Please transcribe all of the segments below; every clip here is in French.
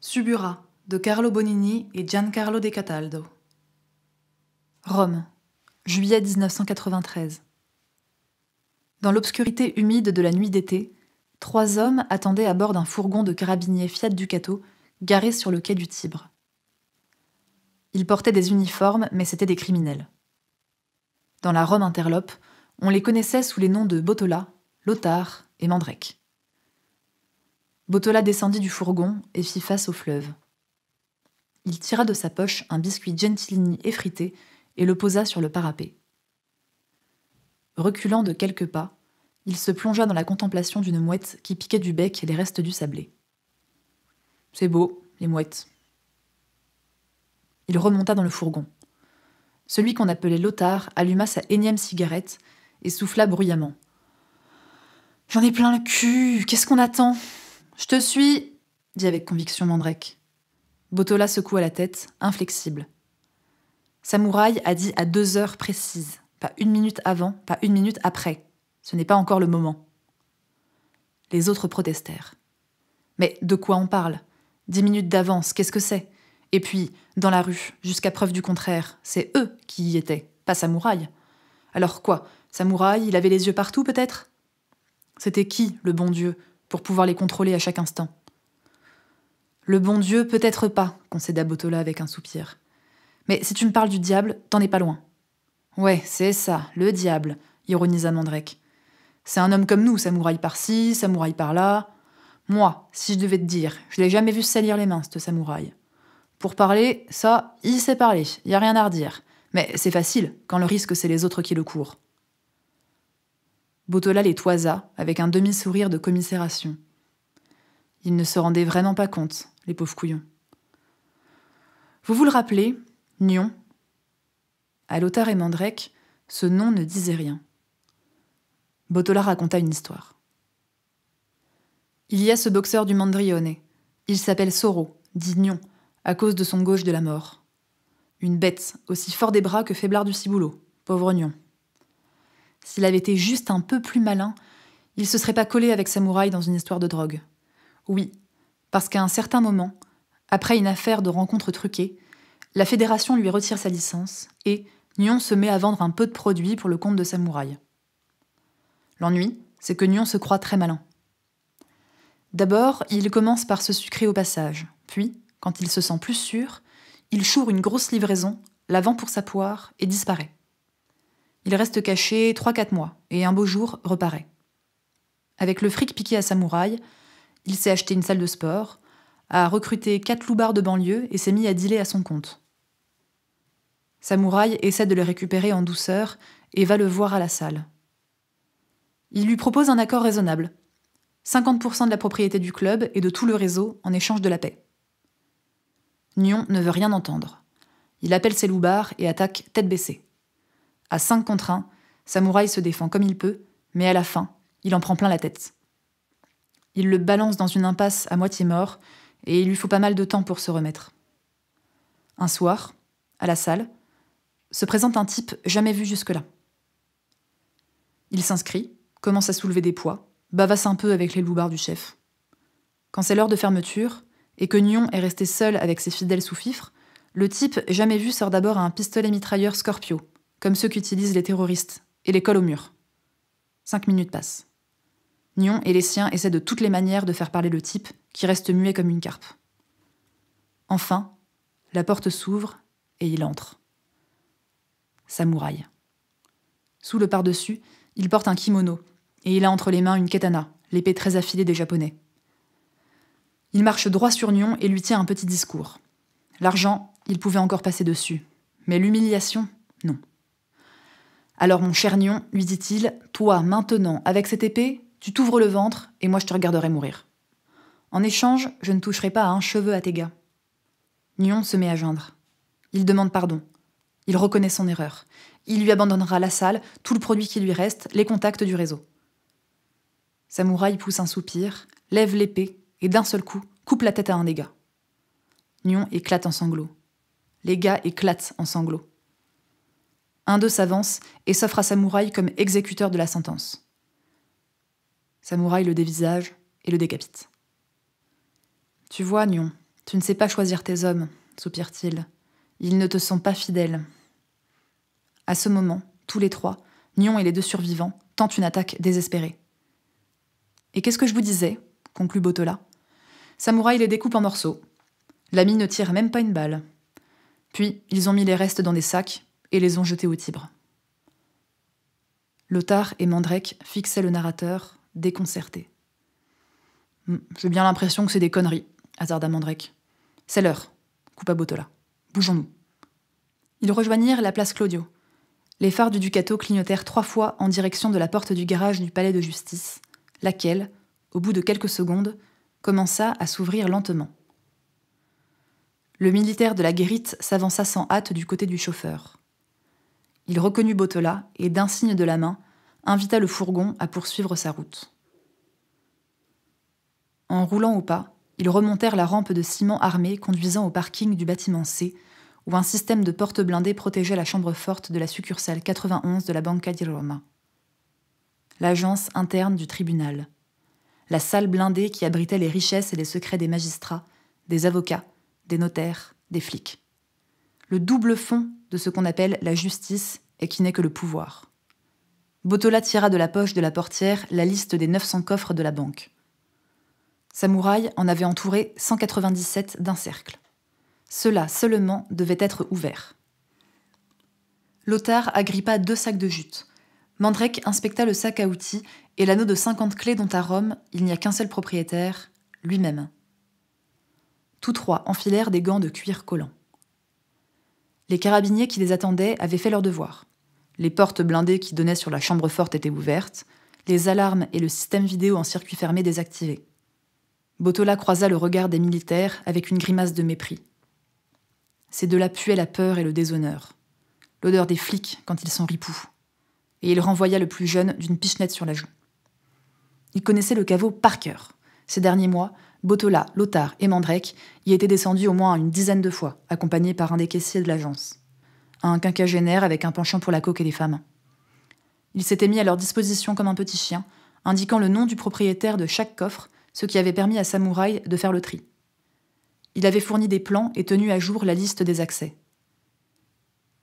Subura de Carlo Bonini et Giancarlo De Cataldo. Rome, juillet 1993. Dans l'obscurité humide de la nuit d'été, trois hommes attendaient à bord d'un fourgon de carabiniers Fiat Ducato garé sur le quai du Tibre. Ils portaient des uniformes, mais c'étaient des criminels. Dans la Rome interlope, on les connaissait sous les noms de Botola, Lothar et Mandrek. Botola descendit du fourgon et fit face au fleuve. Il tira de sa poche un biscuit Gentilini effrité et le posa sur le parapet. Reculant de quelques pas, il se plongea dans la contemplation d'une mouette qui piquait du bec les restes du sablé. C'est beau, les mouettes. Il remonta dans le fourgon. Celui qu'on appelait Lothar alluma sa énième cigarette et souffla bruyamment. J'en ai plein le cul, qu'est-ce qu'on attend je te suis, dit avec conviction Mandrek. Botola secoua la tête, inflexible. Samouraï a dit à deux heures précises, pas une minute avant, pas une minute après. Ce n'est pas encore le moment. Les autres protestèrent. Mais de quoi on parle Dix minutes d'avance, qu'est-ce que c'est Et puis, dans la rue, jusqu'à preuve du contraire, c'est eux qui y étaient, pas Samouraï. Alors quoi Samouraï, il avait les yeux partout peut-être C'était qui, le bon Dieu, pour pouvoir les contrôler à chaque instant. Le bon Dieu, peut-être pas, concéda Botola avec un soupir. Mais si tu me parles du diable, t'en es pas loin. Ouais, c'est ça, le diable, ironisa Mandrake. C'est un homme comme nous, samouraï par-ci, samouraï par-là. Moi, si je devais te dire, je l'ai jamais vu salir les mains, ce samouraï. Pour parler, ça, il sait parler, y a rien à redire. Mais c'est facile, quand le risque, c'est les autres qui le courent. Botola les toisa avec un demi-sourire de commisération. Ils ne se rendaient vraiment pas compte, les pauvres couillons. Vous vous le rappelez, Nyon À Lothar et Mandrec, ce nom ne disait rien. Botola raconta une histoire. Il y a ce boxeur du Mandrione. Il s'appelle Soro, dit Nyon, à cause de son gauche de la mort. Une bête, aussi fort des bras que faiblard du ciboulot, pauvre Nyon. S'il avait été juste un peu plus malin, il se serait pas collé avec Samouraï dans une histoire de drogue. Oui, parce qu'à un certain moment, après une affaire de rencontre truquée, la fédération lui retire sa licence et Nyon se met à vendre un peu de produits pour le compte de Samouraï. L'ennui, c'est que Nyon se croit très malin. D'abord, il commence par se sucrer au passage, puis, quand il se sent plus sûr, il choure une grosse livraison, la vend pour sa poire et disparaît. Il reste caché 3-4 mois et un beau jour reparaît. Avec le fric piqué à Samouraï, il s'est acheté une salle de sport, a recruté 4 loupards de banlieue et s'est mis à dealer à son compte. Samouraï essaie de le récupérer en douceur et va le voir à la salle. Il lui propose un accord raisonnable 50% de la propriété du club et de tout le réseau en échange de la paix. Nyon ne veut rien entendre. Il appelle ses loupards et attaque tête baissée. À 5 contre 1, Samouraï se défend comme il peut, mais à la fin, il en prend plein la tête. Il le balance dans une impasse à moitié mort, et il lui faut pas mal de temps pour se remettre. Un soir, à la salle, se présente un type jamais vu jusque-là. Il s'inscrit, commence à soulever des poids, bavasse un peu avec les loubards du chef. Quand c'est l'heure de fermeture, et que Nyon est resté seul avec ses fidèles sous-fifres, le type jamais vu sort d'abord un pistolet mitrailleur Scorpio, comme ceux qu'utilisent les terroristes, et les collent au mur. Cinq minutes passent. Nyon et les siens essaient de toutes les manières de faire parler le type, qui reste muet comme une carpe. Enfin, la porte s'ouvre et il entre. Samouraï. Sous le par-dessus, il porte un kimono, et il a entre les mains une katana, l'épée très affilée des Japonais. Il marche droit sur Nyon et lui tient un petit discours. L'argent, il pouvait encore passer dessus, mais l'humiliation, non. Alors mon cher Nyon lui dit-il, toi maintenant, avec cette épée, tu t'ouvres le ventre et moi je te regarderai mourir. En échange, je ne toucherai pas à un cheveu à tes gars. Nyon se met à geindre. Il demande pardon. Il reconnaît son erreur. Il lui abandonnera la salle, tout le produit qui lui reste, les contacts du réseau. Samouraï pousse un soupir, lève l'épée et d'un seul coup coupe la tête à un des gars. Nyon éclate en sanglots. Les gars éclatent en sanglots. Un d'eux s'avance et s'offre à Samouraï comme exécuteur de la sentence. Samouraï le dévisage et le décapite. Tu vois, Nyon, tu ne sais pas choisir tes hommes, soupire-t-il. Ils ne te sont pas fidèles. À ce moment, tous les trois, Nyon et les deux survivants, tentent une attaque désespérée. Et qu'est-ce que je vous disais conclut Botola. Samouraï les découpe en morceaux. L'ami ne tire même pas une balle. Puis, ils ont mis les restes dans des sacs et les ont jetés au Tibre. Lothar et Mandrek fixaient le narrateur, déconcertés. Hum, j'ai bien l'impression que c'est des conneries, hasarda Mandrek. C'est l'heure, coupa Botola. Bougeons-nous. Ils rejoignirent la place Claudio. Les phares du Ducato clignotèrent trois fois en direction de la porte du garage du palais de justice, laquelle, au bout de quelques secondes, commença à s'ouvrir lentement. Le militaire de la guérite s'avança sans hâte du côté du chauffeur. Il reconnut Botola et, d'un signe de la main, invita le fourgon à poursuivre sa route. En roulant au pas, ils remontèrent la rampe de ciment armé conduisant au parking du bâtiment C, où un système de portes blindées protégeait la chambre forte de la succursale 91 de la Banca di Roma. L'agence interne du tribunal. La salle blindée qui abritait les richesses et les secrets des magistrats, des avocats, des notaires, des flics le double fond de ce qu'on appelle la justice et qui n'est que le pouvoir. Botola tira de la poche de la portière la liste des 900 coffres de la banque. Samouraï en avait entouré 197 d'un cercle. Cela seulement devait être ouvert. Lothar agrippa deux sacs de jute. Mandrek inspecta le sac à outils et l'anneau de 50 clés dont à Rome, il n'y a qu'un seul propriétaire, lui-même. Tous trois enfilèrent des gants de cuir collant. Les carabiniers qui les attendaient avaient fait leur devoir. Les portes blindées qui donnaient sur la chambre forte étaient ouvertes, les alarmes et le système vidéo en circuit fermé désactivés. Botola croisa le regard des militaires avec une grimace de mépris. C'est de là puaient la peur et le déshonneur, l'odeur des flics quand ils sont ripoux. Et il renvoya le plus jeune d'une pichenette sur la joue. Il connaissait le caveau par cœur. Ces derniers mois, Botola, Lothar et Mandrek y étaient descendus au moins une dizaine de fois, accompagnés par un des caissiers de l'agence. Un quinquagénaire avec un penchant pour la coque et les femmes. Il s'était mis à leur disposition comme un petit chien, indiquant le nom du propriétaire de chaque coffre, ce qui avait permis à Samouraï de faire le tri. Il avait fourni des plans et tenu à jour la liste des accès.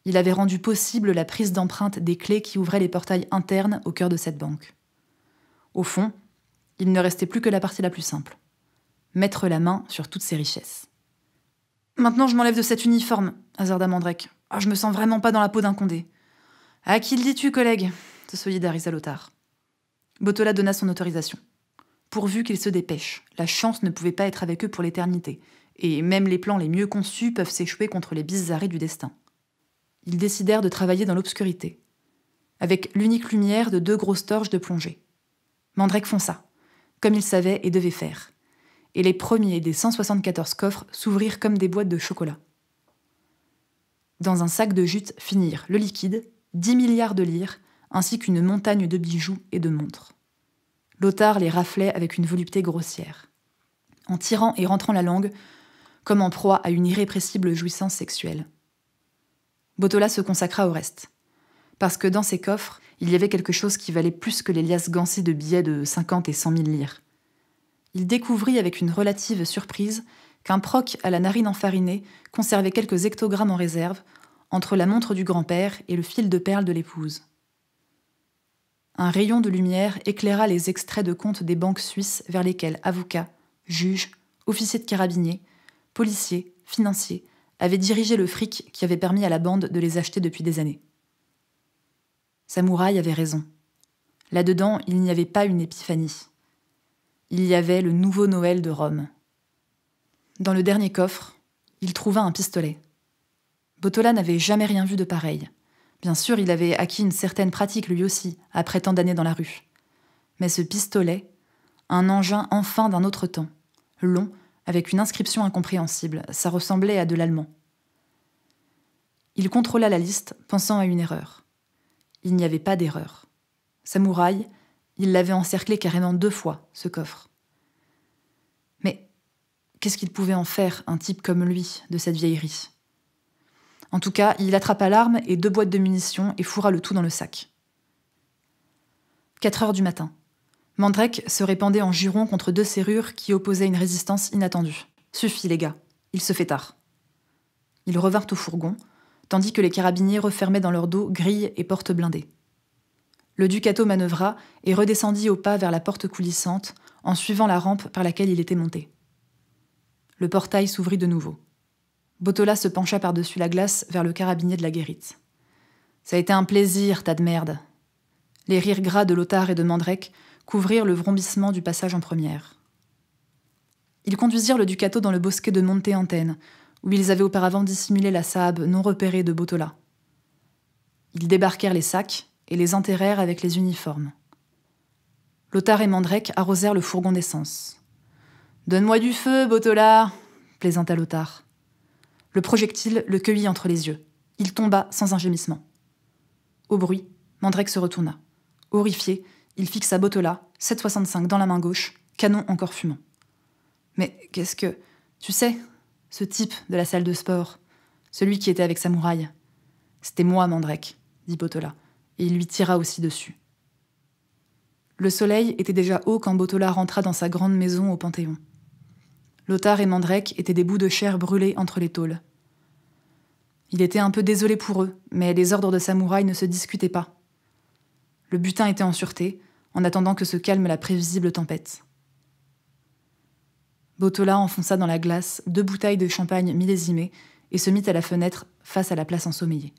Il avait rendu possible la prise d'empreintes des clés qui ouvraient les portails internes au cœur de cette banque. Au fond, il ne restait plus que la partie la plus simple mettre la main sur toutes ces richesses. Maintenant, je m'enlève de cet uniforme, hasarda Mandrek. Ah, je me sens vraiment pas dans la peau d'un condé. À qui le dis-tu, collègue se solidarisa Lothar. Botola donna son autorisation. Pourvu qu'ils se dépêchent, la chance ne pouvait pas être avec eux pour l'éternité, et même les plans les mieux conçus peuvent s'échouer contre les bizarreries du destin. Ils décidèrent de travailler dans l'obscurité, avec l'unique lumière de deux grosses torches de plongée. Mandrek fonça, comme il savait et devait faire et les premiers des 174 coffres s'ouvrirent comme des boîtes de chocolat. Dans un sac de jute finirent le liquide, 10 milliards de lires, ainsi qu'une montagne de bijoux et de montres. Lothar les raflait avec une volupté grossière. En tirant et rentrant la langue, comme en proie à une irrépressible jouissance sexuelle. Botola se consacra au reste. Parce que dans ces coffres, il y avait quelque chose qui valait plus que les liasses gancées de billets de 50 et 100 000 lires il découvrit avec une relative surprise qu'un proc à la narine enfarinée conservait quelques hectogrammes en réserve entre la montre du grand-père et le fil de perles de l'épouse. Un rayon de lumière éclaira les extraits de comptes des banques suisses vers lesquels avocats, juges, officiers de carabiniers, policiers, financiers avaient dirigé le fric qui avait permis à la bande de les acheter depuis des années. Samouraï avait raison. Là-dedans, il n'y avait pas une épiphanie il y avait le nouveau Noël de Rome. Dans le dernier coffre, il trouva un pistolet. Botola n'avait jamais rien vu de pareil. Bien sûr, il avait acquis une certaine pratique lui aussi, après tant d'années dans la rue. Mais ce pistolet, un engin enfin d'un autre temps, long, avec une inscription incompréhensible, ça ressemblait à de l'allemand. Il contrôla la liste, pensant à une erreur. Il n'y avait pas d'erreur. Samouraï il l'avait encerclé carrément deux fois, ce coffre. Mais qu'est-ce qu'il pouvait en faire, un type comme lui, de cette vieillerie En tout cas, il attrapa l'arme et deux boîtes de munitions et fourra le tout dans le sac. 4 heures du matin. Mandrake se répandait en jurons contre deux serrures qui opposaient une résistance inattendue. Suffit, les gars, il se fait tard. Ils revinrent au fourgon, tandis que les carabiniers refermaient dans leur dos grilles et portes blindées. Le Ducato manœuvra et redescendit au pas vers la porte coulissante, en suivant la rampe par laquelle il était monté. Le portail s'ouvrit de nouveau. Botola se pencha par-dessus la glace vers le carabinier de la guérite. Ça a été un plaisir, tas de merde. Les rires gras de Lothar et de Mandrek couvrirent le vrombissement du passage en première. Ils conduisirent le Ducato dans le bosquet de Monte Antenne, où ils avaient auparavant dissimulé la sable non repérée de Botola. Ils débarquèrent les sacs, et les enterrèrent avec les uniformes. Lotard et Mandrek arrosèrent le fourgon d'essence. Donne-moi du feu, Botola plaisanta Lotard. Le projectile le cueillit entre les yeux. Il tomba sans un gémissement. Au bruit, Mandrek se retourna. Horrifié, il fixa Botola, 7,65 dans la main gauche, canon encore fumant. Mais qu'est-ce que. Tu sais, ce type de la salle de sport, celui qui était avec Samouraï. C'était moi, Mandrek, dit Botola et il lui tira aussi dessus. Le soleil était déjà haut quand Botola rentra dans sa grande maison au Panthéon. Lothar et Mandrek étaient des bouts de chair brûlés entre les tôles. Il était un peu désolé pour eux, mais les ordres de samouraï ne se discutaient pas. Le butin était en sûreté, en attendant que se calme la prévisible tempête. Botola enfonça dans la glace deux bouteilles de champagne millésimées et se mit à la fenêtre face à la place ensommeillée.